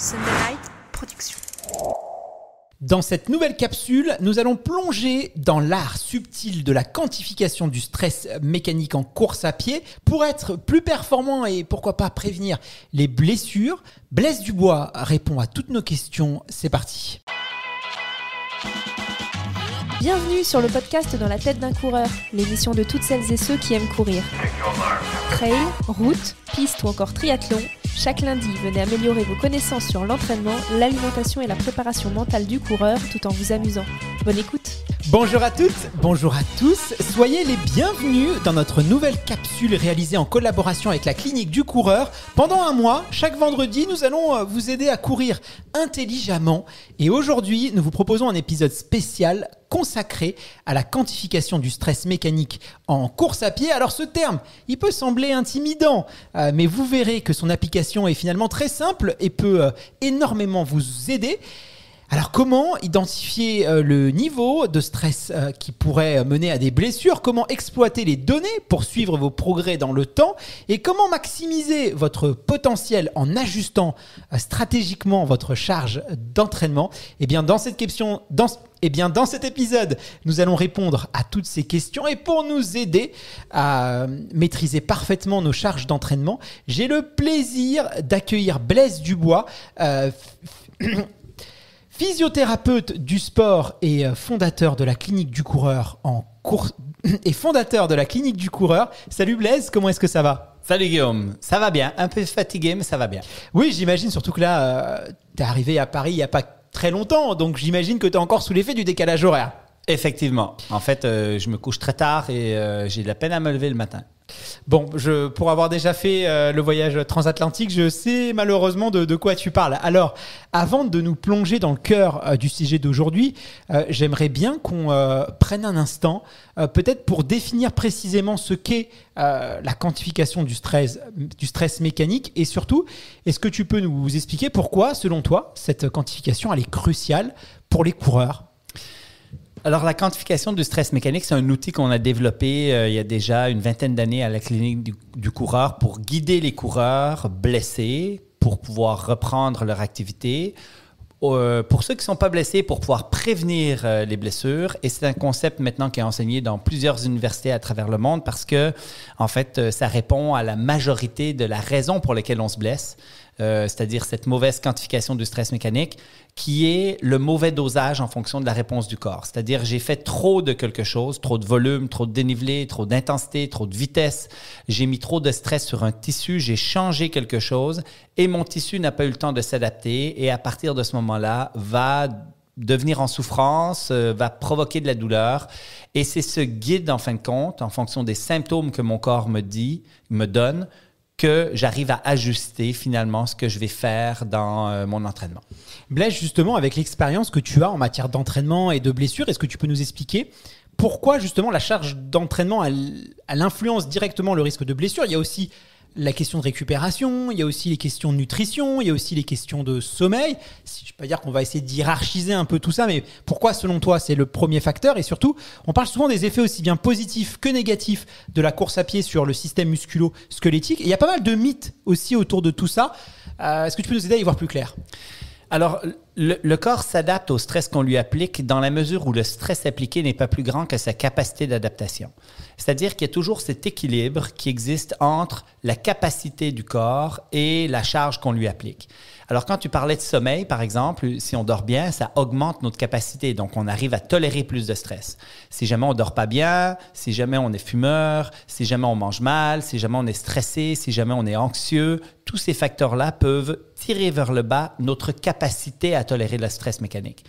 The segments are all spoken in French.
Sunday Production. Dans cette nouvelle capsule, nous allons plonger dans l'art subtil de la quantification du stress mécanique en course à pied pour être plus performant et pourquoi pas prévenir les blessures. Blaise Dubois répond à toutes nos questions. C'est parti. Bienvenue sur le podcast Dans la tête d'un coureur, l'émission de toutes celles et ceux qui aiment courir. Trail, route, piste ou encore triathlon chaque lundi, venez améliorer vos connaissances sur l'entraînement, l'alimentation et la préparation mentale du coureur tout en vous amusant. Bonne écoute Bonjour à toutes, bonjour à tous, soyez les bienvenus dans notre nouvelle capsule réalisée en collaboration avec la clinique du coureur. Pendant un mois, chaque vendredi, nous allons euh, vous aider à courir intelligemment et aujourd'hui, nous vous proposons un épisode spécial consacré à la quantification du stress mécanique en course à pied. Alors ce terme, il peut sembler intimidant, euh, mais vous verrez que son application est finalement très simple et peut euh, énormément vous aider. Alors comment identifier euh, le niveau de stress euh, qui pourrait mener à des blessures Comment exploiter les données pour suivre vos progrès dans le temps Et comment maximiser votre potentiel en ajustant stratégiquement votre charge d'entraînement Eh bien dans cette question... Dans eh bien, dans cet épisode, nous allons répondre à toutes ces questions et pour nous aider à maîtriser parfaitement nos charges d'entraînement, j'ai le plaisir d'accueillir Blaise Dubois. Euh, physiothérapeute du sport et euh, fondateur de la clinique du coureur en course et fondateur de la clinique du coureur. Salut Blaise, comment est-ce que ça va Salut Guillaume, ça va bien, un peu fatigué mais ça va bien. Oui, j'imagine surtout que là, euh, tu es arrivé à Paris il n'y a pas très longtemps, donc j'imagine que tu es encore sous l'effet du décalage horaire. Effectivement. En fait, euh, je me couche très tard et euh, j'ai de la peine à me lever le matin. Bon, pour avoir déjà fait euh, le voyage transatlantique, je sais malheureusement de, quoi tu parles. Alors, avant de nous plonger dans le cœur du sujet d'aujourd'hui, j'aimerais bien qu'on prenne un instant, peut-être pour définir précisément ce qu'est la quantification du stress, du stress mécanique, et surtout, est-ce que tu peux nous expliquer pourquoi, selon toi, cette quantification elle est cruciale pour les coureurs alors, la quantification du stress mécanique, c'est un outil qu'on a développé euh, il y a déjà une vingtaine d'années à la clinique du, coureur pour guider les coureurs blessés pour pouvoir reprendre leur activité. Euh, pour ceux qui ne sont pas blessés, pour pouvoir prévenir euh, les blessures. Et c'est un concept maintenant qui est enseigné dans plusieurs universités à travers le monde parce que, en fait, ça répond à la majorité de la raison pour laquelle on se blesse. c'est-à-dire cette mauvaise quantification du stress mécanique qui est le mauvais dosage en fonction de la réponse du corps. C'est-à-dire, j'ai fait trop de quelque chose, trop de volume, trop de dénivelé, trop d'intensité, trop de vitesse, j'ai mis trop de stress sur un tissu, j'ai changé quelque chose et mon tissu n'a pas eu le temps de s'adapter et à partir de ce moment-là, va devenir en souffrance, euh, va provoquer de la douleur. Et c'est ce guide, en fin de compte, en fonction des symptômes que mon corps me dit, me donne, que j'arrive à ajuster finalement ce que je vais faire dans euh, mon entraînement. Blaise, justement, avec l'expérience que tu as en matière d'entraînement et de blessures, est-ce que tu peux nous expliquer pourquoi justement la charge d'entraînement, elle, elle, influence directement le risque de blessure Il y a aussi la question de récupération, il y a aussi les questions de nutrition, il y a aussi les questions de sommeil. Si je peux dire qu'on va essayer d'hierarchiser un peu tout ça, mais pourquoi selon toi c'est le premier facteur Et surtout, on parle souvent des effets aussi bien positifs que négatifs de la course à pied sur le système musculo-squelettique. il y a pas mal de mythes aussi autour de tout ça. Euh, est-ce que tu peux nous aider à y voir plus clair Alors le, corps s'adapte au stress qu'on lui applique dans la mesure où le stress appliqué n'est pas plus grand que sa capacité d'adaptation. C'est-à-dire qu'il y a toujours cet équilibre qui existe entre la capacité du corps et la charge qu'on lui applique. Alors quand tu parlais de sommeil, par exemple, si on dort bien, ça augmente notre capacité, donc on arrive à tolérer plus de stress. Si jamais on dort pas bien, si jamais on est fumeur, si jamais on mange mal, si jamais on est stressé, si jamais on est anxieux, tous ces facteurs-là peuvent tirer vers le bas notre capacité à tolérer le stress mécanique.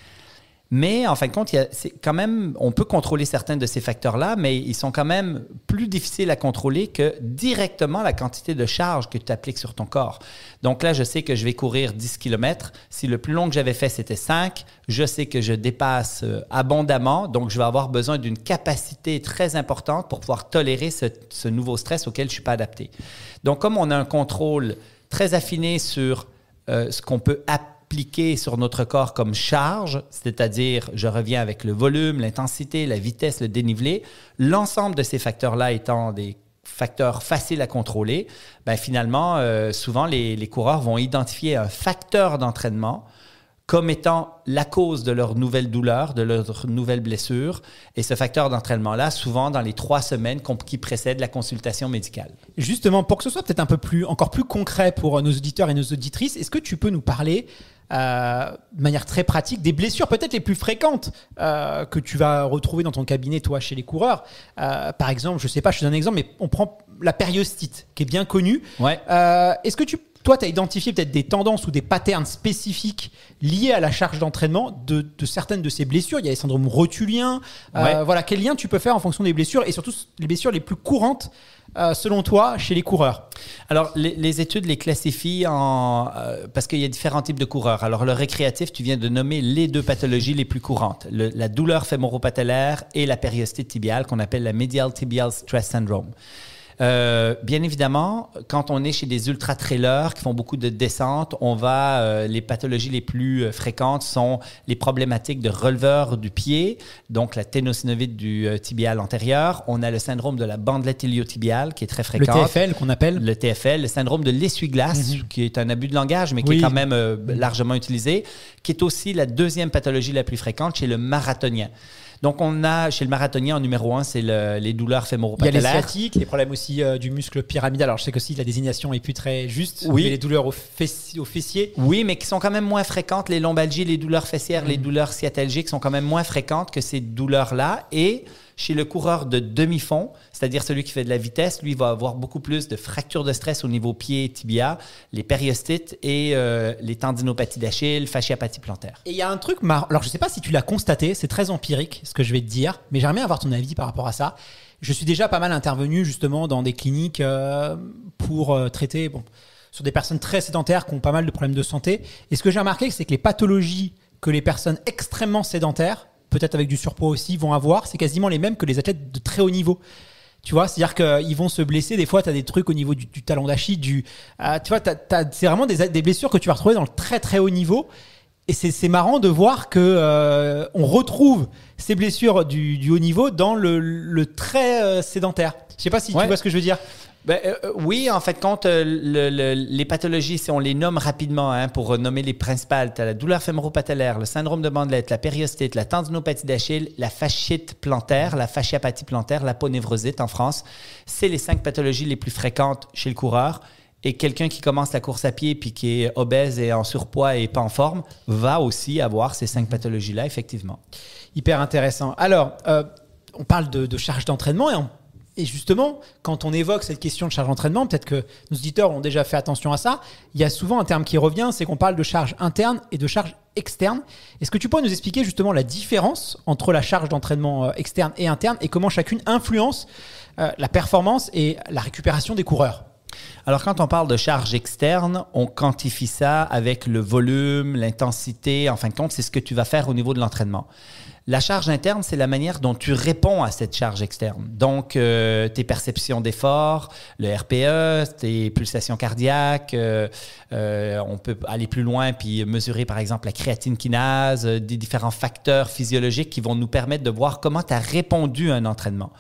Mais en fin de compte, il quand même, on peut contrôler certains de ces facteurs-là, mais ils sont quand même plus difficiles à contrôler que directement la quantité de charge que tu appliques sur ton corps. Donc là, je sais que je vais courir 10 km. Si le plus long que j'avais fait, c'était 5, je sais que je dépasse euh, abondamment, donc je vais avoir besoin d'une capacité très importante pour pouvoir tolérer ce, nouveau stress auquel je ne suis pas adapté. Donc comme on a un contrôle très affiné sur euh, ce qu'on peut sur notre corps comme charge, c'est-à-dire je reviens avec le volume, l'intensité, la vitesse, le dénivelé, l'ensemble de ces facteurs-là étant des facteurs faciles à contrôler, ben finalement, euh, souvent les, coureurs vont identifier un facteur d'entraînement comme étant la cause de leur nouvelle douleur, de leur nouvelle blessure. Et ce facteur d'entraînement-là, souvent dans les trois semaines qui précèdent la consultation médicale. Justement, pour que ce soit peut-être un peu plus, encore plus concret pour euh, nos auditeurs et nos auditrices, est-ce que tu peux nous parler euh, de manière très pratique des blessures peut-être les plus fréquentes euh, que tu vas retrouver dans ton cabinet, toi, chez les coureurs Par exemple, je ne sais pas, je te un exemple, mais on prend la périostite, qui est bien connue. Ouais. est-ce que tu toi, tu as identifié peut-être des tendances ou des patterns spécifiques liés à la charge d'entraînement de, certaines de ces blessures. Il y a les syndromes rotuliens. Euh, voilà, quel lien tu peux faire en fonction des blessures et surtout les blessures les plus courantes euh, selon toi chez les coureurs Alors, les, études les classifient en, euh, parce qu'il y a différents types de coureurs. Alors, le récréatif, tu viens de nommer les deux pathologies les plus courantes, la douleur fémoropatellaire et la périostite tibiale qu'on appelle la medial tibial stress syndrome. Euh, bien évidemment, quand on est chez des ultra-trailers qui font beaucoup de descentes, on va, euh, les pathologies les plus euh, fréquentes sont les problématiques de releveur du pied, donc la ténosynovite du tibial antérieur. On a le syndrome de la bandelette iliotibiale qui est très fréquent. Le TFL qu'on appelle Le TFL, le syndrome de l'essuie-glace, mhm. qui est un abus de langage, mais qui est quand même largement utilisé, qui est aussi la deuxième pathologie la plus fréquente chez le marathonien. Donc, on a chez le marathonien en numéro un c'est les douleurs fémoropatellaires. les sciatiques, les problèmes aussi euh, du muscle pyramidal. Alors, je sais que si la désignation est plus très juste. Oui. les douleurs aux, fessiers. Oui, mais qui sont quand même moins fréquentes. Les lombalgies, les douleurs fessières, les mm. douleurs sciatalgiques sont quand même moins fréquentes que ces douleurs-là. Et chez le coureur de demi-fond, c'est-à-dire celui qui fait de la vitesse, lui va avoir beaucoup plus de fractures de stress au niveau pied et tibia, les périostites et euh, les tendinopathies d'Achille, fasciapathie plantaire. Et il y a un truc Alors, je ne sais pas si tu l'as constaté, c'est très empirique ce que je vais te dire, mais j'aimerais avoir ton avis par rapport à ça. Je suis déjà pas mal intervenu justement dans des cliniques euh, pour euh, traiter. Bon, sur des personnes très sédentaires qui ont pas mal de problèmes de santé. Et ce que j'ai remarqué, c'est que les pathologies que les personnes extrêmement sédentaires peut-être avec du surpoids aussi, vont avoir, c'est quasiment les mêmes que les athlètes de très haut niveau. Tu vois, c'est-à-dire qu'ils vont se blesser. Des fois, tu as des trucs au niveau du, talon d'Achille, du. Ah, tu vois, c'est vraiment des, blessures que tu vas retrouver dans le très très haut niveau. Et c'est marrant de voir que euh, on retrouve ces blessures du, haut niveau dans le, très euh, sédentaire. Je sais pas si tu vois ce que je veux dire. Ben, euh, euh, oui, en fait, quand euh, les pathologies, si on les nomme rapidement, hein, pour nommer les principales, tu as la douleur fémoro le syndrome de bandelette, la périostite, la tendinopathie d'Achille, la fasciite plantaire, la fasciapathie plantaire, la peau névrosite en France. C'est les cinq pathologies les plus fréquentes chez le coureur. Et quelqu'un qui commence la course à pied puis qui est obèse et en surpoids et pas en forme va aussi avoir ces cinq pathologies-là, effectivement. Hyper intéressant. Alors, on parle de, de charge d'entraînement et on et justement, quand on évoque cette question de charge d'entraînement, peut-être que nos auditeurs ont déjà fait attention à ça, il y a souvent un terme qui revient, c'est qu'on parle de charge interne et de charge externe. Est-ce que tu pourrais nous expliquer justement la différence entre la charge d'entraînement euh, externe et interne et comment chacune influence euh, la performance et la récupération des coureurs alors quand on parle de charge externe, on quantifie ça avec le volume, l'intensité, en fin de compte, c'est ce que tu vas faire au niveau de l'entraînement. La charge interne, c'est la manière dont tu réponds à cette charge externe. Donc, euh, tes perceptions d'effort, le RPE, tes pulsations cardiaques, euh, euh, on peut aller plus loin puis mesurer par exemple la créatine kinase, des différents facteurs physiologiques qui vont nous permettre de voir comment tu as répondu à un entraînement.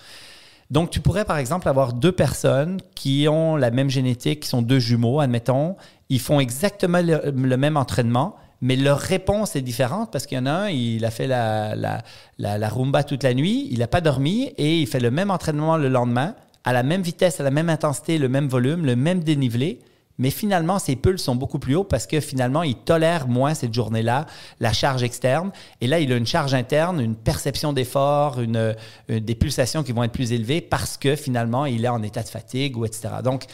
Donc, tu pourrais par exemple avoir deux personnes qui ont la même génétique, qui sont deux jumeaux, admettons, ils font exactement le même entraînement, mais leur réponse est différente parce qu'il y en a un, il a fait la, la, la, rumba toute la nuit, il n'a pas dormi et il fait le même entraînement le lendemain, à la même vitesse, à la même intensité, le même volume, le même dénivelé. Mais finalement, ses pulses sont beaucoup plus hauts parce que finalement, il tolère moins cette journée-là la charge externe. Et là, il a une charge interne, une perception d'effort, une, euh, des pulsations qui vont être plus élevées parce que finalement, il est en état de fatigue ou etc. Donc,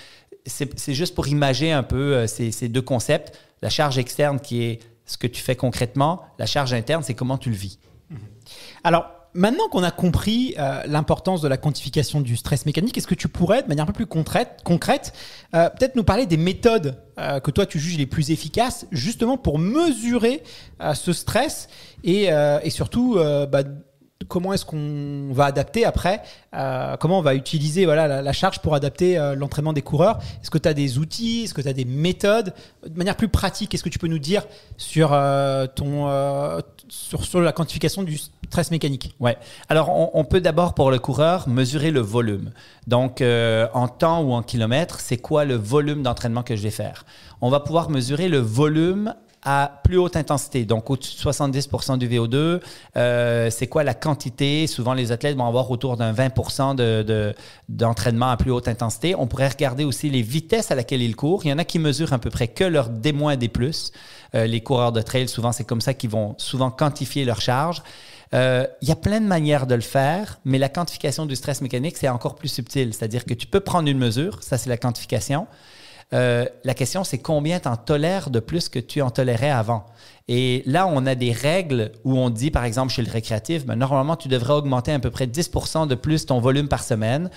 c'est juste pour imaginer un peu euh, ces, ces deux concepts. La charge externe qui est ce que tu fais concrètement. La charge interne, c'est comment tu le vis. Mhm. Alors, maintenant qu'on a compris euh, l'importance de la quantification du stress mécanique, est-ce que tu pourrais, de manière un peu plus concrète, euh, peut-être nous parler des méthodes euh, que toi tu juges les plus efficaces, justement pour mesurer ce stress et, surtout bah, comment est-ce qu'on va adapter après euh, Comment on va utiliser voilà, la, charge pour adapter euh, l'entraînement des coureurs Est-ce que tu as des outils Est-ce que tu as des méthodes De manière plus pratique, est-ce que tu peux nous dire sur, euh, ton, sur, la quantification du stress mécanique Ouais. Alors, on, on peut d'abord, pour le coureur, mesurer le volume. Donc, en temps ou en kilomètres, c'est quoi le volume d'entraînement que je vais faire On va pouvoir mesurer le volume à plus haute intensité, donc au-dessus de 70 du VO2. Euh, c'est quoi la quantité? Souvent, les athlètes vont avoir autour d'un 20 d'entraînement à plus haute intensité. On pourrait regarder aussi les vitesses à laquelle ils courent. Il y en a qui mesurent à peu près que leur D- des plus. Euh, les coureurs de trail, souvent, c'est comme ça qu'ils vont souvent quantifier leur charge. Euh, il y a plein de manières de le faire, mais la quantification du stress mécanique, c'est encore plus subtil. C'est-à-dire que tu peux prendre une mesure, ça c'est la quantification, euh, la question, c'est combien tu en tolères de plus que tu en tolérais avant. Et là, on a des règles où on dit, par exemple, chez le récréatif, ben, normalement, tu devrais augmenter à peu près 10 de plus ton volume par semaine.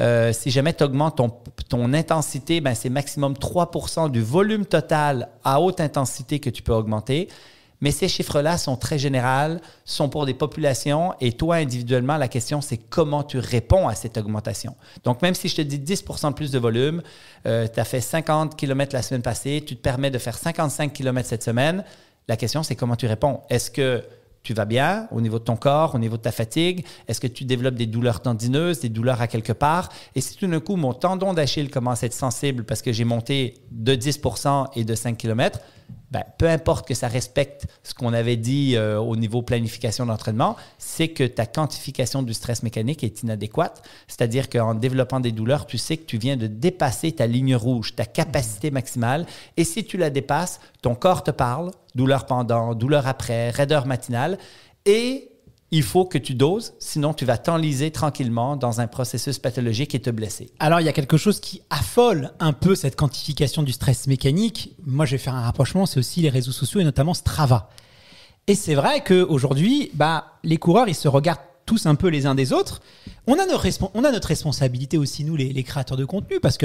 Euh, si jamais tu augmentes ton, intensité, ben, c'est maximum 3 du volume total à haute intensité que tu peux augmenter. Mais ces chiffres-là sont très généraux, sont pour des populations et toi individuellement, la question c'est comment tu réponds à cette augmentation. Donc même si je te dis 10 de plus de volume, euh, tu as fait 50 km la semaine passée, tu te permets de faire 55 km cette semaine, la question c'est comment tu réponds. Est-ce que tu vas bien au niveau de ton corps, au niveau de ta fatigue? Est-ce que tu développes des douleurs tendineuses, des douleurs à quelque part? Et si tout d'un coup, mon tendon d'Achille commence à être sensible parce que j'ai monté de 10 et de 5 km, ben, peu importe que ça respecte ce qu'on avait dit euh, au niveau planification d'entraînement, c'est que ta quantification du stress mécanique est inadéquate. C'est-à-dire qu'en développant des douleurs, tu sais que tu viens de dépasser ta ligne rouge, ta capacité maximale. Et si tu la dépasses, ton corps te parle, douleur pendant, douleur après, raideur matinale. Et il faut que tu doses, sinon tu vas t'enliser tranquillement dans un processus pathologique et te blesser. Alors, il y a quelque chose qui affole un peu cette quantification du stress mécanique. Moi, je vais faire un rapprochement, c'est aussi les réseaux sociaux et notamment Strava. Et c'est vrai qu'aujourd'hui, bah, les coureurs, ils se regardent tous un peu les uns des autres, on a, on a notre responsabilité aussi, nous, les, créateurs de contenu, parce que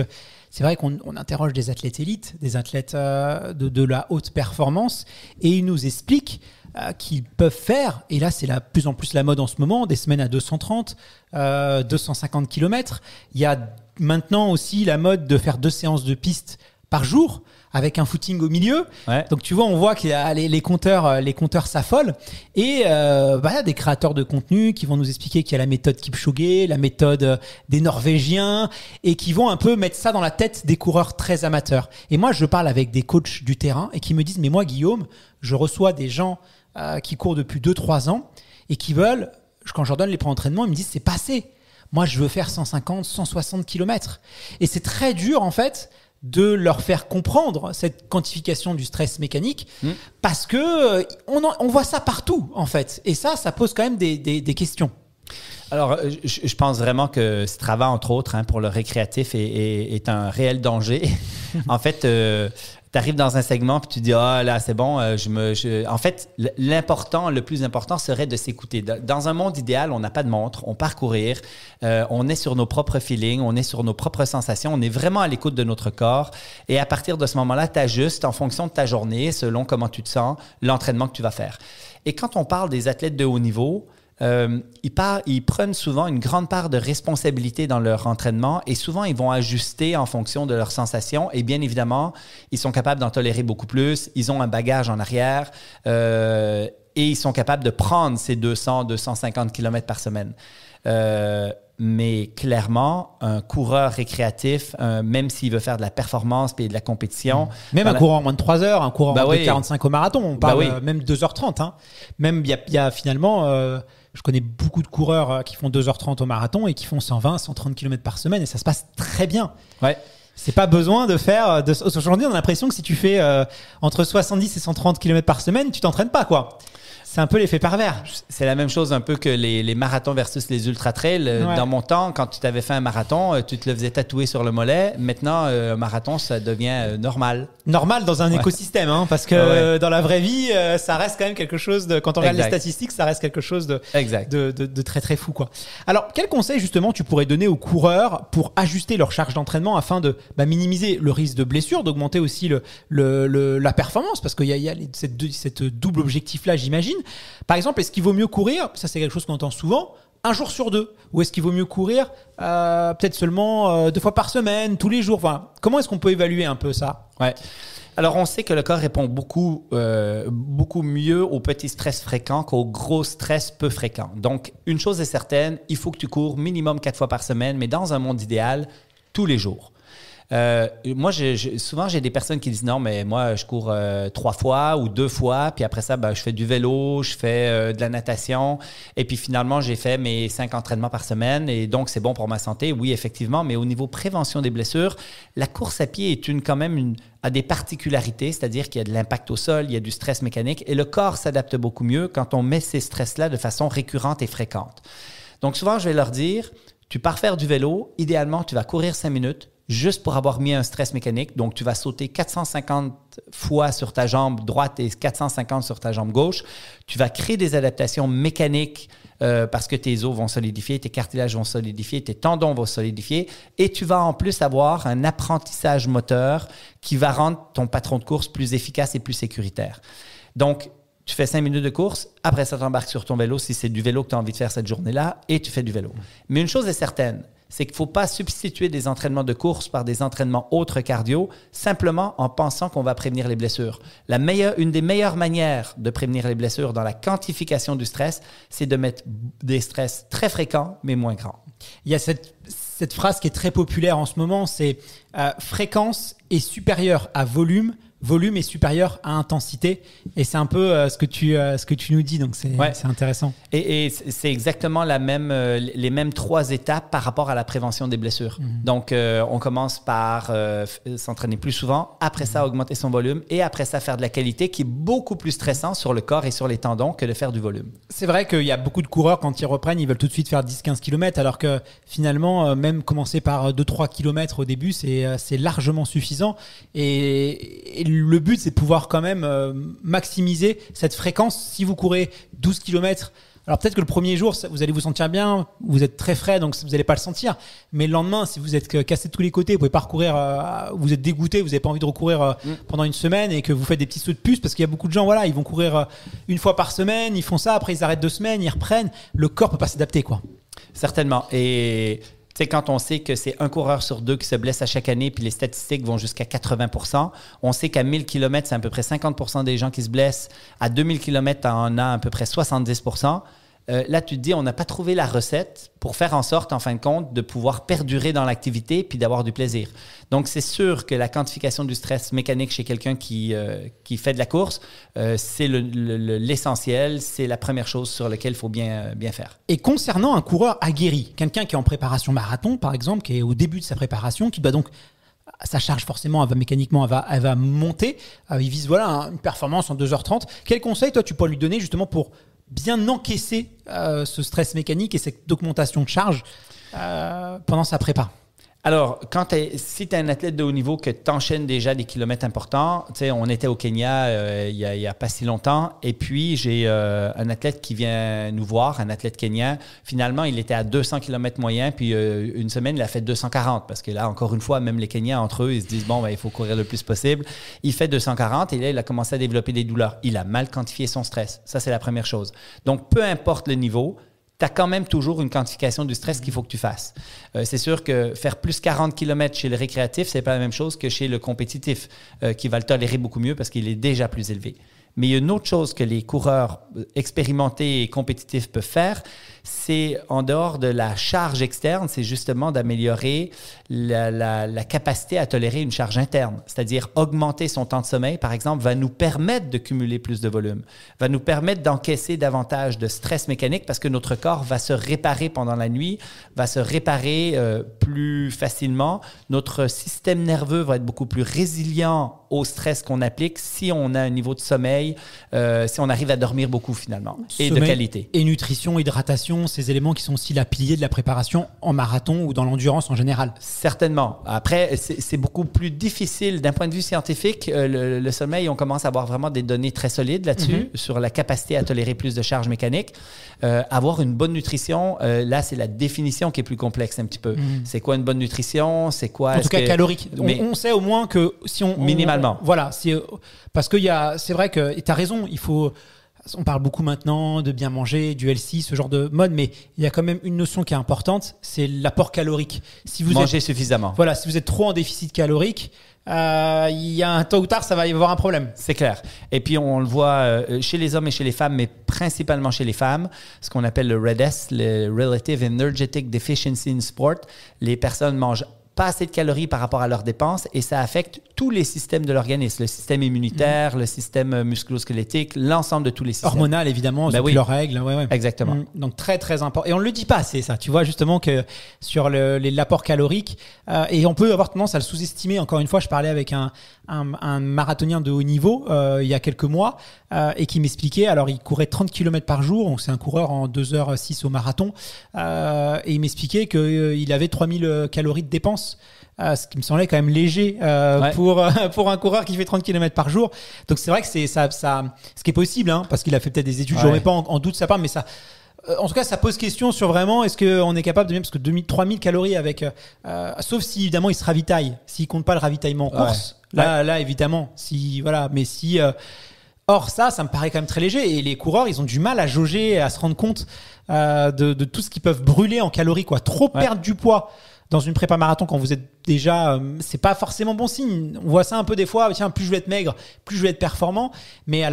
c'est vrai qu'on interroge des athlètes élites, des athlètes euh, de, la haute performance, et ils nous expliquent euh, qu'ils peuvent faire, et là c'est de plus en plus la mode en ce moment, des semaines à 230, 250 km. Il y a maintenant aussi la mode de faire deux séances de piste par jour avec un footing au milieu. Donc tu vois, on voit que les, les, compteurs, euh, les compteurs s'affolent et euh, bah, des créateurs de contenu qui vont nous expliquer qu'il y a la méthode Kipchoge, la méthode euh, des Norvégiens et qui vont un peu mettre ça dans la tête des coureurs très amateurs. Et moi, je parle avec des coachs du terrain et qui me disent mais moi Guillaume, je reçois des gens euh, qui courent depuis 2-3 ans et qui veulent quand je leur donne les points d'entraînement, ils me disent c'est passé. Moi, je veux faire 150, 160 km. Et c'est très dur, en fait, de leur faire comprendre cette quantification du stress mécanique hmm. parce que euh, on, voit ça partout en fait et ça ça pose quand même des, questions alors, euh, je, pense vraiment que Strava, entre autres, hein, pour le récréatif, est, est, un réel danger. en fait, euh, tu arrives dans un segment puis tu dis ah là c'est bon euh, je me en fait l'important le plus important serait de s'écouter dans un monde idéal on n'a pas de montre on parcourir euh, on est sur nos propres feelings on est sur nos propres sensations on est vraiment à l'écoute de notre corps et à partir de ce moment-là tu ajustes en fonction de ta journée selon comment tu te sens l'entraînement que tu vas faire et quand on parle des athlètes de haut niveau euh, ils, ils, prennent souvent une grande part de responsabilité dans leur entraînement et souvent ils vont ajuster en fonction de leurs sensations et bien évidemment, ils sont capables d'en tolérer beaucoup plus, ils ont un bagage en arrière euh, et ils sont capables de prendre ces 200, 250 km par semaine. Euh, mais clairement, un coureur récréatif, même s'il veut faire de la performance et de la compétition. Mmh. Même un coureur en moins de 3 heures, un coureur bah en de 45 au marathon, bah euh, même 2h30. Hein. Même, il y, a finalement. Euh, je connais beaucoup de coureurs euh, qui font 2h30 au marathon et qui font 120, 130 km par semaine et ça se passe très bien. Ouais. C'est pas besoin de faire. De... Aujourd'hui, on a l'impression que si tu fais entre 70 et 130 km par semaine, tu t'entraînes pas, quoi. C'est un peu l'effet pervers. C'est la même chose un peu que les, les marathons versus les ultra-trails. Euh, dans mon temps, quand tu t'avais fait un marathon, euh, tu te le faisais tatouer sur le mollet. Maintenant, euh, un marathon, ça devient normal. Normal dans un écosystème, hein, parce que ah dans la vraie vie, ça reste quand même quelque chose de... Quand on regarde les statistiques, ça reste quelque chose de, De, de, de, très très fou. quoi. Alors, quel conseil justement tu pourrais donner aux coureurs pour ajuster leur charge d'entraînement afin de bah, minimiser le risque de blessure, d'augmenter aussi le, le, la performance, parce qu'il y a, y a cette double objectif-là, j'imagine par exemple, est-ce qu'il vaut mieux courir Ça, c'est quelque chose qu'on entend souvent. Un jour sur deux Ou est-ce qu'il vaut mieux courir euh, peut-être seulement euh, deux fois par semaine, tous les jours Comment est-ce qu'on peut évaluer un peu ça Alors, on sait que le corps répond beaucoup, euh, beaucoup mieux aux petits stress fréquents qu'aux gros stress peu fréquents. Donc, une chose est certaine, il faut que tu cours minimum quatre fois par semaine, mais dans un monde idéal, tous les jours. Euh, moi, souvent, j'ai des personnes qui disent non, mais moi, je cours euh, trois fois ou deux fois, puis après ça, ben, je fais du vélo, je fais euh, de la natation, et puis finalement, j'ai fait mes cinq entraînements par semaine, et donc c'est bon pour ma santé. Oui, effectivement, mais au niveau prévention des blessures, la course à pied est une quand même une, a des particularités, c'est-à-dire qu'il y a de l'impact au sol, il y a du stress mécanique, et le corps s'adapte beaucoup mieux quand on met ces stress-là de façon récurrente et fréquente. Donc souvent, je vais leur dire, tu pars faire du vélo, idéalement, tu vas courir cinq minutes, juste pour avoir mis un stress mécanique. Donc, tu vas sauter 450 fois sur ta jambe droite et 450 sur ta jambe gauche. Tu vas créer des adaptations mécaniques euh, parce que tes os vont solidifier, tes cartilages vont solidifier, tes tendons vont solidifier. Et tu vas en plus avoir un apprentissage moteur qui va rendre ton patron de course plus efficace et plus sécuritaire. Donc, tu fais cinq minutes de course, après ça, tu embarques sur ton vélo si c'est du vélo que tu as envie de faire cette journée-là et tu fais du vélo. Mais une chose est certaine, c'est qu'il ne faut pas substituer des entraînements de course par des entraînements autres cardio, simplement en pensant qu'on va prévenir les blessures. La meilleure, une des meilleures manières de prévenir les blessures dans la quantification du stress, c'est de mettre des stress très fréquents, mais moins grands. Il y a cette, phrase qui est très populaire en ce moment, c'est euh, fréquence est supérieure à volume volume est supérieur à intensité. Et c'est un peu euh, ce, que tu, euh, ce que tu nous dis, donc c'est intéressant. Et, c'est exactement la même, euh, les mêmes trois étapes par rapport à la prévention des blessures. Mhm. Donc, on commence par s'entraîner plus souvent, après ça, mhm. augmenter son volume, et après ça, faire de la qualité qui est beaucoup plus stressant sur le corps et sur les tendons que de faire du volume. C'est vrai qu'il y a beaucoup de coureurs, quand ils reprennent, ils veulent tout de suite faire 10-15 km, alors que finalement, même commencer par 2-3 km au début, c'est largement suffisant. Et, et le but, c'est de pouvoir quand même euh, maximiser cette fréquence. Si vous courez 12 km, alors peut-être que le premier jour, vous allez vous sentir bien, vous êtes très frais, donc vous n'allez pas le sentir. Mais le lendemain, si vous êtes cassé de tous les côtés, vous pouvez pas euh, vous êtes dégoûté, vous n'avez pas envie de recourir euh, mm. pendant une semaine et que vous faites des petits sauts de puce, parce qu'il y a beaucoup de gens, voilà, ils vont courir une fois par semaine, ils font ça, après ils arrêtent deux semaines, ils reprennent. Le corps peut pas s'adapter, quoi. Certainement. Et sais, quand on sait que c'est un coureur sur deux qui se blesse à chaque année, puis les statistiques vont jusqu'à 80 on sait qu'à 1000 km, c'est à peu près 50 des gens qui se blessent. À 2000 km, on a à peu près 70 euh, là, tu te dis, on n'a pas trouvé la recette pour faire en sorte, en fin de compte, de pouvoir perdurer dans l'activité puis d'avoir du plaisir. Donc, c'est sûr que la quantification du stress mécanique chez quelqu'un qui, euh, qui fait de la course, euh, c'est l'essentiel, c'est la première chose sur laquelle il faut bien, bien faire. Et concernant un coureur aguerri, quelqu'un qui est en préparation marathon, par exemple, qui est au début de sa préparation, qui doit donc sa charge forcément, va mécaniquement, elle va, monter. il vise voilà une performance en 2h30. Quel conseil toi tu peux lui donner justement pour bien encaisser euh, ce stress mécanique et cette augmentation de charge euh, pendant sa prépa alors, quand es, si tu es un athlète de haut niveau que tu enchaînes déjà des kilomètres importants, Tu sais, on était au Kenya euh, il y a, a, pas si longtemps, et puis j'ai euh, un athlète qui vient nous voir, un athlète kenyan. Finalement, il était à 200 km moyen, puis euh, une semaine, il a fait 240, parce que là, encore une fois, même les Kenyans, entre eux, ils se disent, bon, ben, il faut courir le plus possible. Il fait 240, et là, il a commencé à développer des douleurs. Il a mal quantifié son stress. Ça, c'est la première chose. Donc, peu importe le niveau, tu as quand même toujours une quantification du stress qu'il faut que tu fasses. Euh, c'est sûr que faire plus 40 km chez le récréatif, c'est pas la même chose que chez le compétitif, euh, qui va le tolérer beaucoup mieux parce qu'il est déjà plus élevé. Mais il y a une autre chose que les coureurs euh, expérimentés et compétitifs peuvent faire, c'est en dehors de la charge externe, c'est justement d'améliorer la, capacité à tolérer une charge interne. C'est-à-dire augmenter son temps de sommeil, par exemple, va nous permettre de cumuler plus de volume, va nous permettre d'encaisser davantage de stress mécanique parce que notre corps va se réparer pendant la nuit, va se réparer euh, plus facilement. Notre système nerveux va être beaucoup plus résilient au stress qu'on applique si on a un niveau de sommeil, euh, si on arrive à dormir beaucoup finalement, et de qualité. Et nutrition, hydratation ces éléments qui sont aussi la pilier de la préparation en marathon ou dans l'endurance en général Certainement. Après, c'est beaucoup plus difficile d'un point de vue scientifique. Euh, le, sommeil, on commence à avoir vraiment des données très solides là-dessus, mhm. sur la capacité à tolérer plus de charges mécaniques. Euh, avoir une bonne nutrition, euh, là, c'est la définition qui est plus complexe un petit peu. Mhm. C'est quoi une bonne nutrition C'est quoi En tout cas, calorique. Mais on, sait au moins que si on. Minimalement. voilà. parce que c'est vrai que. Tu as raison, il faut on parle beaucoup maintenant de bien manger, du L6, ce genre de mode, mais il y a quand même une notion qui est importante, c'est l'apport calorique. Si vous mangez suffisamment. Voilà, si vous êtes trop en déficit calorique, euh, il y a un temps ou tard, ça va y avoir un problème. C'est clair. Et puis on le voit euh, chez les hommes et chez les femmes, mais principalement chez les femmes, ce qu'on appelle le REDES, le Relative Energetic Deficiency in Sport. Les personnes mangent pas assez de calories par rapport à leurs dépenses et ça affecte tous les systèmes de l'organisme, le système immunitaire, le système euh, musculosquelettique, l'ensemble de tous les systèmes. Hormonal, évidemment, ben oui. leurs règles. Exactement. Hum, donc, très, très important. Et on ne le dit pas assez, ça. Tu vois, justement, que sur l'apport calorique, euh, et on peut avoir tendance à le sous-estimer. Encore une fois, je parlais avec un, marathonien de haut niveau euh, il y a quelques mois. Euh, et qui m'expliquait, alors il courait 30 km par jour, c'est un coureur en 2h6 au marathon, euh, et il m'expliquait qu'il euh, avait 3000 calories de dépenses. ce qui me semblait quand même léger pour pour un coureur qui fait 30 km par jour. Donc c'est vrai que c'est ça ça ce qui est possible hein, parce qu'il a fait peut-être des études, J'aurais je pas en, doute sa part, mais ça en tout cas, ça pose question sur vraiment est-ce qu'on est capable de même parce que 3000 calories avec sauf si évidemment il se ravitaille, s'il compte pas le ravitaillement en course. Là, là évidemment, si voilà, mais si Or, ça, ça me paraît quand même très léger. Et les coureurs, ils ont du mal à jauger, à se rendre compte euh, de, tout ce qu'ils peuvent brûler en calories. Quoi. Trop perdre du poids dans une prépa marathon quand vous êtes déjà, euh, c'est pas forcément bon signe. On voit ça un peu des fois. Tiens, plus je vais être maigre, plus je vais être performant. Mais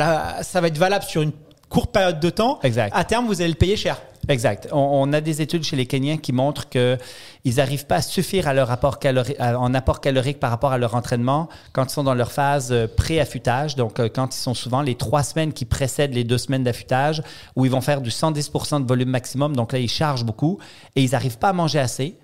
ça va être valable sur une courte période de temps. Exact. À terme, vous allez le payer cher. Exact. On, a des études chez les Kenyans qui montrent qu'ils n'arrivent pas à suffire à leur apport calorique, en apport calorique par rapport à leur entraînement quand ils sont dans leur phase euh, pré-affûtage, donc euh, quand ils sont souvent les trois semaines qui précèdent les deux semaines d'affûtage, où ils vont faire du 110 de volume maximum, donc là ils chargent beaucoup, et ils n'arrivent pas à manger assez.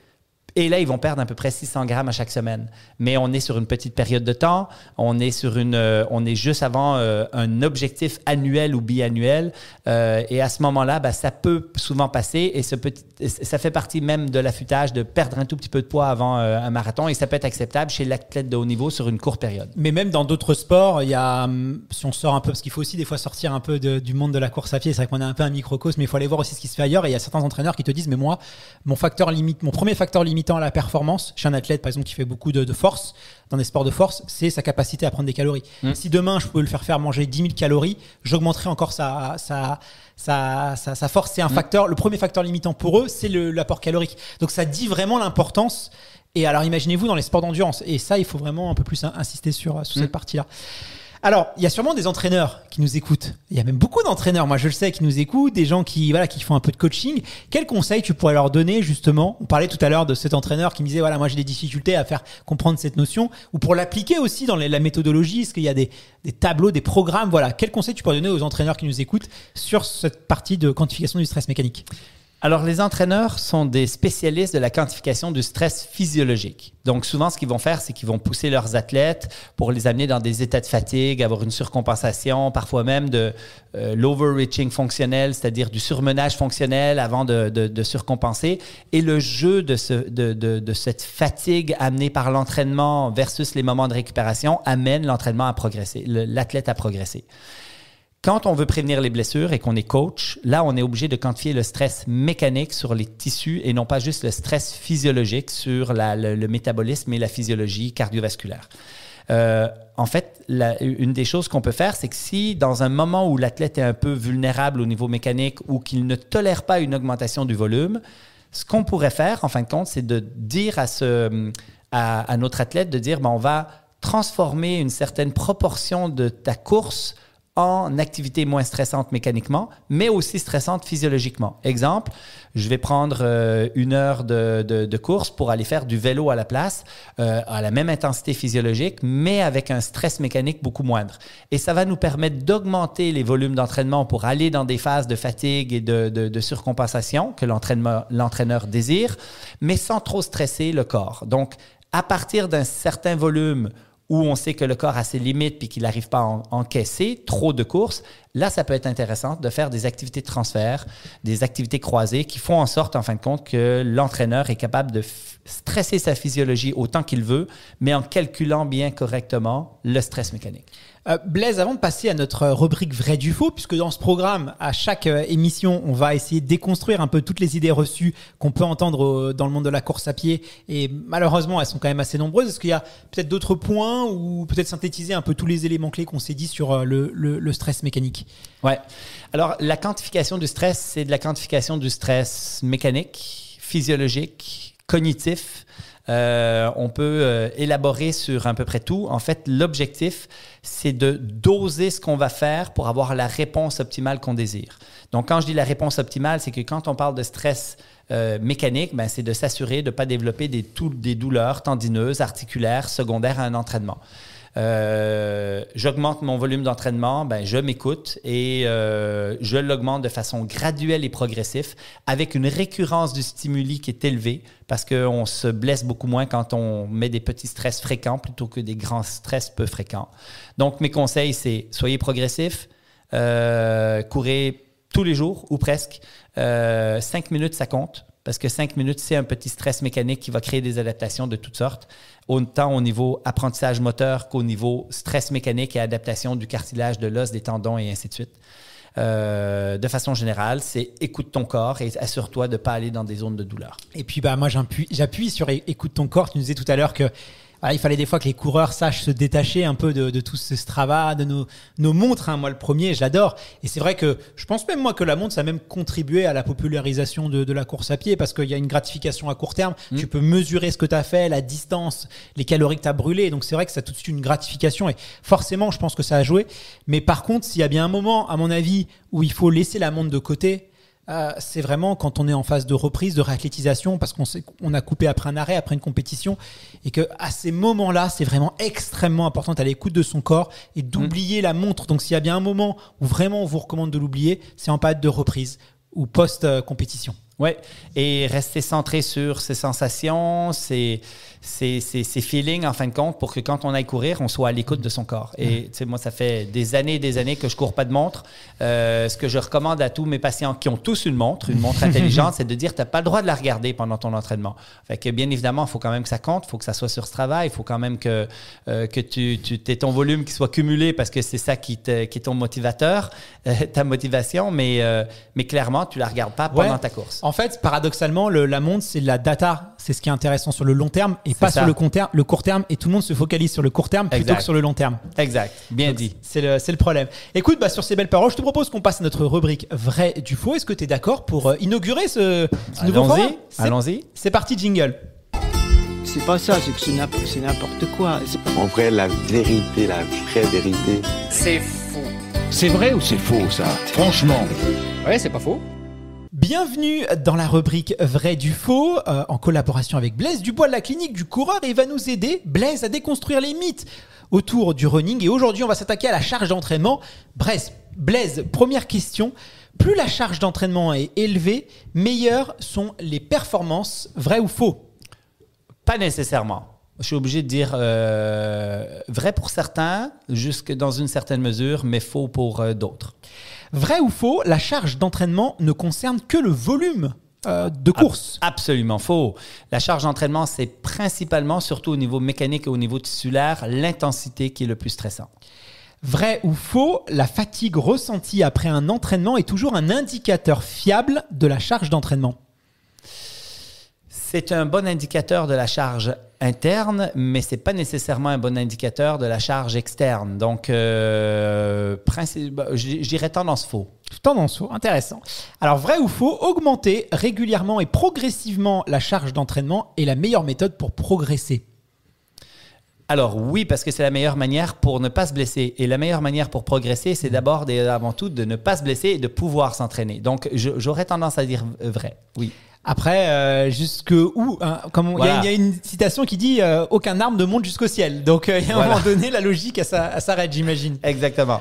Et là, ils vont perdre à peu près 600 grammes à chaque semaine. Mais on est sur une petite période de temps. On est sur une, euh, on est juste avant euh, un objectif annuel ou biannuel. Euh, et à ce moment-là, bah, ça peut souvent passer. Et ce petit, ça fait partie même de l'affûtage de perdre un tout petit peu de poids avant un marathon. Et ça peut être acceptable chez l'athlète de haut niveau sur une courte période. Mais même dans d'autres sports, il y a, hum, si on sort un peu, parce qu'il faut aussi des fois sortir un peu du monde de la course à pied. C'est vrai qu'on a un peu un microcosme, mais il faut aller voir aussi ce qui se fait ailleurs. Et il y a certains entraîneurs qui te disent, mais moi, mon facteur limite, mon premier facteur limite à la performance, chez un athlète par exemple qui fait beaucoup de, force, dans des sports de force, c'est sa capacité à prendre des calories. Mmh. Si demain je pouvais le faire faire manger 10 000 calories, j'augmenterais encore sa, sa, sa, sa force. C'est un mmh. facteur, le premier facteur limitant pour eux, c'est l'apport calorique. Donc ça dit vraiment l'importance. Et alors imaginez-vous dans les sports d'endurance. Et ça, il faut vraiment un peu plus insister sur, sur cette mmh. partie-là. Alors, il y a sûrement des entraîneurs qui nous écoutent. Il y a même beaucoup d'entraîneurs, moi je le sais, qui nous écoutent, des gens qui voilà qui font un peu de coaching. Quels conseils tu pourrais leur donner justement On parlait tout à l'heure de cet entraîneur qui me disait voilà moi j'ai des difficultés à faire comprendre cette notion ou pour l'appliquer aussi dans la méthodologie. Est-ce qu'il y a des, tableaux, des programmes Voilà, quels conseils tu pourrais donner aux entraîneurs qui nous écoutent sur cette partie de quantification du stress mécanique alors, les entraîneurs sont des spécialistes de la quantification du stress physiologique. Donc, souvent, ce qu'ils vont faire, c'est qu'ils vont pousser leurs athlètes pour les amener dans des états de fatigue, avoir une surcompensation, parfois même de euh, l'overreaching fonctionnel, c'est-à-dire du surmenage fonctionnel avant de, surcompenser. Et le jeu de, de cette fatigue amenée par l'entraînement versus les moments de récupération amène l'entraînement à progresser, l'athlète à progresser. Quand on veut prévenir les blessures et qu'on est coach, là, on est obligé de quantifier le stress mécanique sur les tissus et non pas juste le stress physiologique sur le, métabolisme et la physiologie cardiovasculaire. Euh, en fait, une des choses qu'on peut faire, c'est que si dans un moment où l'athlète est un peu vulnérable au niveau mécanique ou qu'il ne tolère pas une augmentation du volume, ce qu'on pourrait faire, en fin de compte, c'est de dire à, ce, notre athlète de dire, ben, on va transformer une certaine proportion de ta course en activité moins stressante mécaniquement, mais aussi stressante physiologiquement. Exemple, je vais prendre euh, une heure de, de, course pour aller faire du vélo à la place, euh, à la même intensité physiologique, mais avec un stress mécanique beaucoup moindre. Et ça va nous permettre d'augmenter les volumes d'entraînement pour aller dans des phases de fatigue et de, de surcompensation que l'entraîneur désire, mais sans trop stresser le corps. Donc, à partir d'un certain volume où on sait que le corps a ses limites puis qu'il n'arrive pas à encaisser trop de courses, là, ça peut être intéressant de faire des activités de transfert, des activités croisées qui font en sorte, en fin de compte, que l'entraîneur est capable de stresser sa physiologie autant qu'il veut, mais en calculant bien correctement le stress mécanique. Euh, Blaise, avant de passer à notre euh, rubrique vrai du faux, puisque dans ce programme, à chaque euh, émission, on va essayer de déconstruire un peu toutes les idées reçues qu'on peut entendre dans le monde de la course à pied, et malheureusement, elles sont quand même assez nombreuses. Est-ce qu'il y a peut-être d'autres points ou peut-être synthétiser un peu tous les éléments clés qu'on s'est dit sur le, le, stress mécanique Ouais. Alors, la quantification du stress, c'est de la quantification du stress mécanique, physiologique, cognitif. Euh, on peut euh, élaborer sur un peu près tout. En fait, l'objectif, c'est de doser ce qu'on va faire pour avoir la réponse optimale qu'on désire. Donc, quand je dis la réponse optimale, c'est que quand on parle de stress euh, mécanique, ben, c'est de s'assurer de ne pas développer des douleurs tendineuses, articulaires, secondaires à un entraînement. Euh, j'augmente mon volume d'entraînement, ben, je m'écoute et euh, je l'augmente de façon graduelle et progressive avec une récurrence du stimuli qui est élevée parce qu'on se blesse beaucoup moins quand on met des petits stress fréquents plutôt que des grands stress peu fréquents. Donc mes conseils, c'est soyez progressif, euh, courez tous les jours ou presque. Euh, cinq minutes, ça compte parce que cinq minutes, c'est un petit stress mécanique qui va créer des adaptations de toutes sortes autant au niveau apprentissage moteur qu'au niveau stress mécanique et adaptation du cartilage, de l'os, des tendons et ainsi de suite. Euh, de façon générale, c'est écoute ton corps et assure-toi de ne pas aller dans des zones de douleur. Et puis, bah, moi, j'appuie sur écoute ton corps. Tu nous disais tout à l'heure que ah, il fallait des fois que les coureurs sachent se détacher un peu de, tout ce Strava, de nos, nos montres. Hein. Moi, le premier, je l'adore. Et c'est vrai que je pense même moi que la montre, ça a même contribué à la popularisation de, la course à pied parce qu'il y a une gratification à court terme. Mm. Tu peux mesurer ce que tu as fait, la distance, les calories que tu as brûlées. Donc c'est vrai que ça a tout de suite une gratification. Et forcément, je pense que ça a joué. Mais par contre, s'il y a bien un moment, à mon avis, où il faut laisser la montre de côté, euh, c'est vraiment quand on est en phase de reprise, de réathlétisation, parce qu'on a coupé après un arrêt, après une compétition, et que à ces moments-là, c'est vraiment extrêmement important d'aller à l'écoute de son corps et mm. d'oublier la montre. Donc s'il y a bien un moment où vraiment on vous recommande de l'oublier, c'est en période de reprise ou post-compétition. Euh, ouais, et rester centré sur ses sensations, ses, c'est feeling, feelings en fin de compte pour que quand on aille courir, on soit à l'écoute de son corps. Et mm. moi, ça fait des années et des années que je cours pas de montre. Euh, ce que je recommande à tous mes patients qui ont tous une montre, une montre intelligente, c'est de dire tu n'as pas le droit de la regarder pendant ton entraînement. Fait que bien évidemment, il faut quand même que ça compte, il faut que ça soit sur ce travail, il faut quand même que, euh, que tu, tu aies ton volume qui soit cumulé parce que c'est ça qui, te, qui, est ton motivateur, euh, ta motivation, mais, mais clairement, tu la regardes pas pendant ta course. En fait, paradoxalement, le, la montre, c'est la data c'est ce qui est intéressant sur le long terme et pas sur le court, terme, le court terme. Et tout le monde se focalise sur le court terme plutôt que sur le long terme. Exact. Bien dit. C'est le, problème. Écoute, bah, sur ces belles paroles, je te propose qu'on passe à notre rubrique vrai du faux. Est-ce que tu es d'accord pour euh, inaugurer ce, nouveau Allons-y. C'est parti, jingle. C'est pas ça, c'est que c'est n'importe quoi. En vrai, la vérité, la vraie vérité. C'est faux. C'est vrai ou c'est faux, ça Franchement. Ouais, c'est pas faux. Bienvenue dans la rubrique Vrai du Faux, euh, en collaboration avec Blaise Dubois de la clinique du coureur, et il va nous aider, Blaise, à déconstruire les mythes autour du running. Et aujourd'hui, on va s'attaquer à la charge d'entraînement. Bref, Blaise, première question. Plus la charge d'entraînement est élevée, meilleures sont les performances, vrai ou faux Pas nécessairement. Je suis obligé de dire euh, vrai pour certains, jusque dans une certaine mesure, mais faux pour euh, d'autres. Vrai ou faux, la charge d'entraînement ne concerne que le volume euh, de course. Absolument faux. La charge d'entraînement, c'est principalement, surtout au niveau mécanique et au niveau tissulaire, l'intensité qui est le plus stressant. Vrai ou faux, la fatigue ressentie après un entraînement est toujours un indicateur fiable de la charge d'entraînement. C'est un bon indicateur de la charge interne, mais ce n'est pas nécessairement un bon indicateur de la charge externe. Donc, euh, bah, je dirais tendance faux. Tendance faux, intéressant. Alors, vrai ou faux, augmenter régulièrement et progressivement la charge d'entraînement est la meilleure méthode pour progresser. Alors oui, parce que c'est la meilleure manière pour ne pas se blesser. Et la meilleure manière pour progresser, c'est d'abord et avant tout de ne pas se blesser et de pouvoir s'entraîner. Donc j'aurais tendance à dire vrai, oui. Après, euh, jusque où hein, Il y, a une citation qui dit euh, aucun arme ne monte jusqu'au ciel. Donc, euh, il y a un moment donné, la logique s'arrête, j'imagine. Exactement.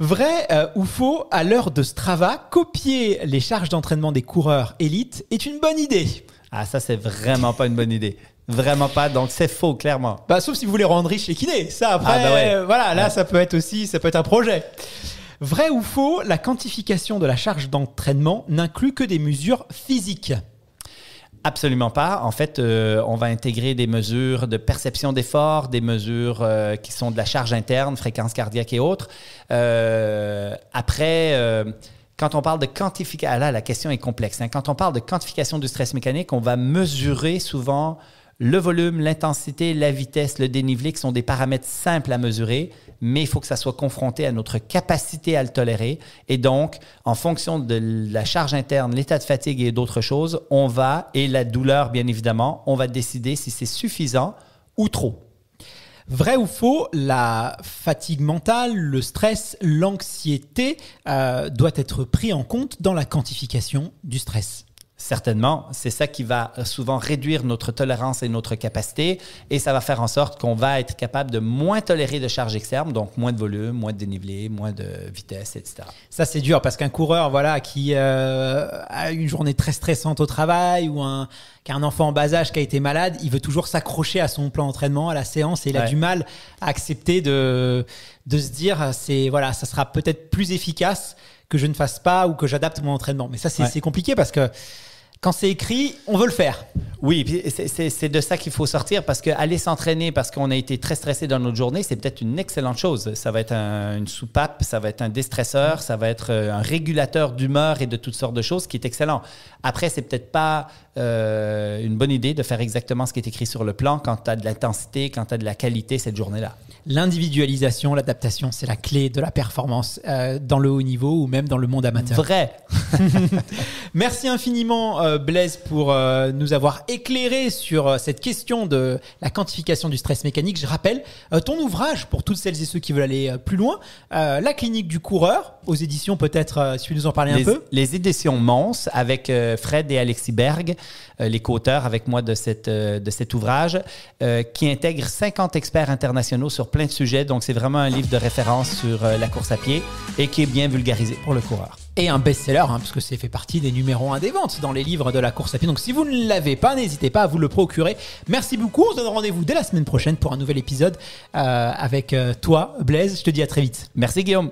Vrai ou faux, à l'heure de Strava, copier les charges d'entraînement des coureurs élites est une bonne idée. Ah, ça, c'est vraiment pas une bonne idée. Vraiment pas, donc c'est faux, clairement. Bah, sauf si vous voulez rendre riche les kinés. Ça, ah, après, bah voilà, là, ça peut être aussi, ça peut être un projet. Vrai ou faux, la quantification de la charge d'entraînement n'inclut que des mesures physiques. Absolument pas. En fait, euh, on va intégrer des mesures de perception d'effort, des mesures euh, qui sont de la charge interne, fréquence cardiaque et autres. Euh, après, quand on parle de quantification, ah là, la question est complexe. Hein. Quand on parle de quantification du stress mécanique, on va mesurer souvent le volume, l'intensité, la vitesse, le dénivelé, qui sont des paramètres simples à mesurer, mais il faut que ça soit confronté à notre capacité à le tolérer. Et donc, en fonction de la charge interne, l'état de fatigue et d'autres choses, on va, et la douleur bien évidemment, on va décider si c'est suffisant ou trop. Vrai ou faux, la fatigue mentale, le stress, l'anxiété doivent euh, doit être pris en compte dans la quantification du stress. Certainement, c'est ça qui va souvent réduire notre tolérance et notre capacité et ça va faire en sorte qu'on va être capable de moins tolérer de charges externes, donc moins de volume, moins de dénivelé, moins de vitesse, etc. Ça c'est dur parce qu'un coureur voilà qui euh, a une journée très stressante au travail ou un qui a un enfant en bas âge qui a été malade, il veut toujours s'accrocher à son plan d'entraînement, à la séance et il a du mal à accepter de de se dire c'est voilà ça sera peut-être plus efficace que je ne fasse pas ou que j'adapte mon entraînement. Mais ça c'est compliqué parce que quand c'est écrit, on veut le faire. Oui, c'est de ça qu'il faut sortir parce qu'aller s'entraîner parce qu'on a été très stressé dans notre journée, c'est peut-être une excellente chose. Ça va être une soupape, ça va être un déstresseur, ça va être euh, un régulateur d'humeur et de toutes sortes de choses qui est excellent. Après, c'est peut-être pas euh, une bonne idée de faire exactement ce qui est écrit sur le plan quand tu as de l'intensité, quand tu as de la qualité cette journée-là l'individualisation, l'adaptation, c'est la clé de la performance euh, dans le haut niveau ou même dans le monde amateur. Vrai. Merci infiniment euh, Blaise pour euh, nous avoir éclairé sur euh, cette question de la quantification du stress mécanique. Je rappelle euh, ton ouvrage pour toutes celles et ceux qui veulent aller plus loin, La clinique du coureur aux éditions peut-être si tu nous en parler un peu. Les éditions Mans, avec Fred et Alexis Berg, les co-auteurs avec moi de cette de cet ouvrage qui intègre 50 experts internationaux sur plein de sujets. Donc, c'est vraiment un livre de référence sur euh, la course à pied et qui est bien vulgarisé pour le coureur. Et un best-seller, hein, parce que c'est fait partie des numéros 1 des ventes dans les livres de la course à pied. Donc, si vous ne l'avez pas, n'hésitez pas à vous le procurer. Merci beaucoup. On se donne rendez-vous dès la semaine prochaine pour un nouvel épisode euh, avec euh, toi, Blaise. Je te dis à très vite. Merci, Guillaume.